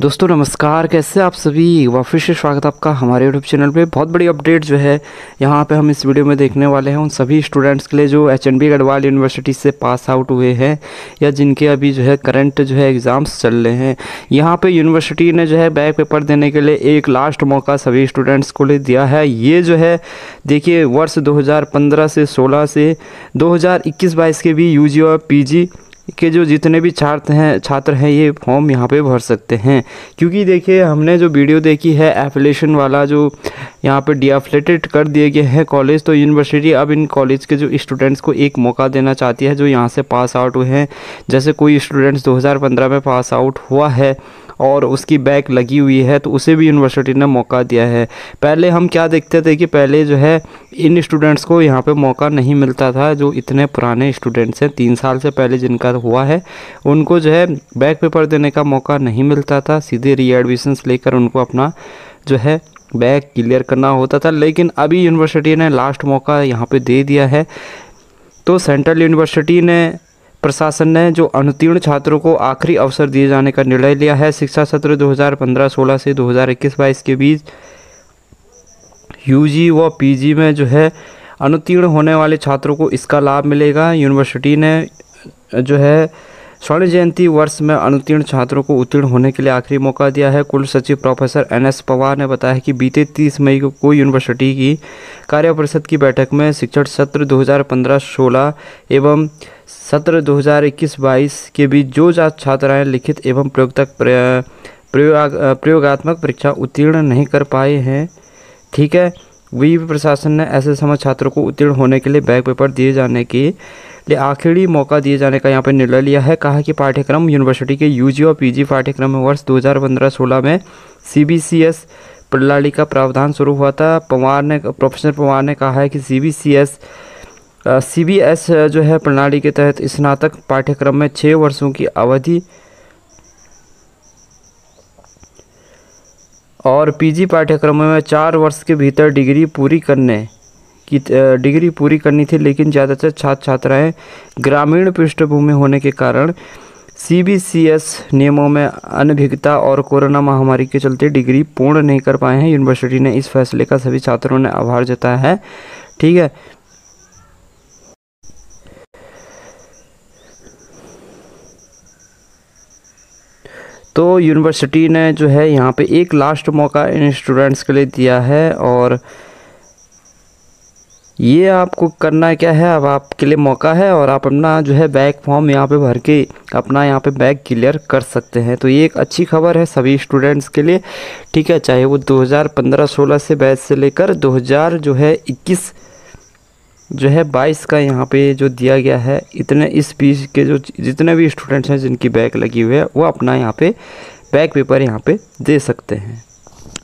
दोस्तों नमस्कार कैसे आप सभी वापस से स्वागत आपका हमारे यूट्यूब चैनल पे बहुत बड़ी अपडेट जो है यहाँ पे हम इस वीडियो में देखने वाले हैं उन सभी स्टूडेंट्स के लिए जो H N B Garhwal university से पास आउट हुए हैं या जिनके अभी जो है करंट जो है एग्ज़ाम्स चल रहे हैं यहाँ पे यूनिवर्सिटी ने जो है बैक पेपर देने के लिए एक लास्ट मौका सभी स्टूडेंट्स को ले दिया है ये जो है देखिए वर्ष दो से सोलह से दो हज़ार के भी यू और पी के जो जितने भी छात्र हैं छात्र हैं ये फॉर्म यहाँ पे भर सकते हैं क्योंकि देखिए हमने जो वीडियो देखी है एफिलेशन वाला जो यहाँ पे डीएफलेटेड कर दिए गए हैं कॉलेज तो यूनिवर्सिटी अब इन कॉलेज के जो स्टूडेंट्स को एक मौका देना चाहती है जो यहाँ से पास आउट हुए हैं जैसे कोई स्टूडेंट्स दो में पास आउट हुआ है और उसकी बैक लगी हुई है तो उसे भी यूनिवर्सिटी ने मौका दिया है पहले हम क्या देखते थे कि पहले जो है इन स्टूडेंट्स को यहाँ पे मौका नहीं मिलता था जो इतने पुराने स्टूडेंट्स हैं तीन साल से पहले जिनका हुआ है उनको जो है बैक पेपर देने का मौका नहीं मिलता था सीधे रीएडमिशंस लेकर उनको अपना जो है बैग क्लियर करना होता था लेकिन अभी यूनिवर्सिटी ने लास्ट मौका यहाँ पर दे दिया है तो सेंट्रल यूनिवर्सिटी ने प्रशासन ने जो अनुतीर्ण छात्रों को आखिरी अवसर दिए जाने का निर्णय लिया है शिक्षा सत्र 2015-16 से 2021-22 के बीच यूजी व पीजी में जो है अनुत्तीर्ण होने वाले छात्रों को इसका लाभ मिलेगा यूनिवर्सिटी ने जो है स्वर्ण जयंती वर्ष में अनुतीर्ण छात्रों को उत्तीर्ण होने के लिए आखिरी मौका दिया है कुल सचिव प्रोफेसर एन एस पवार ने बताया कि बीते 30 मई को यूनिवर्सिटी की कार्य परिषद की बैठक में शिक्षण सत्र 2015-16 एवं सत्र इक्कीस बाईस के बीच जो छात्राएं लिखित एवं प्रयोगतक प्रयोग प्रयोगात्मक परीक्षा उत्तीर्ण नहीं कर पाए हैं ठीक है वी प्रशासन ने ऐसे समय छात्रों को उत्तीर्ण होने के लिए बैक पेपर दिए जाने के लिए आखिरी मौका दिए जाने का यहाँ पर निर्णय लिया है कहा कि पाठ्यक्रम यूनिवर्सिटी के यूजी और पीजी पाठ्यक्रम में वर्ष 2015-16 में सीबीसीएस प्रणाली का प्रावधान शुरू हुआ था पवार ने प्रोफेसर पवार ने कहा है कि C B C B S जो है प्रणाली के तहत स्नातक पाठ्यक्रम में छः वर्षों की अवधि और पीजी पाठ्यक्रमों में चार वर्ष के भीतर डिग्री पूरी करने की डिग्री पूरी करनी थी लेकिन ज़्यादातर छात्र छात्राएं ग्रामीण पृष्ठभूमि होने के कारण सीबीसीएस नियमों में अनभिज्ञता और कोरोना महामारी के चलते डिग्री पूर्ण नहीं कर पाए हैं यूनिवर्सिटी ने इस फैसले का सभी छात्रों ने आभार जताया है ठीक है तो यूनिवर्सिटी ने जो है यहाँ पे एक लास्ट मौका इन स्टूडेंट्स के लिए दिया है और ये आपको करना क्या है अब आपके लिए मौका है और आप अपना जो है बैग फॉर्म यहाँ पे भर के अपना यहाँ पे बैग क्लियर कर सकते हैं तो ये एक अच्छी खबर है सभी स्टूडेंट्स के लिए ठीक है चाहे वो 2015-16 से बैच से लेकर 2000 जो है 21 जो है बाईस का यहाँ पे जो दिया गया है इतने इस पीस के जो जितने भी स्टूडेंट्स हैं जिनकी बैक लगी हुई है वो अपना यहाँ पे बैक पेपर यहाँ पे दे सकते हैं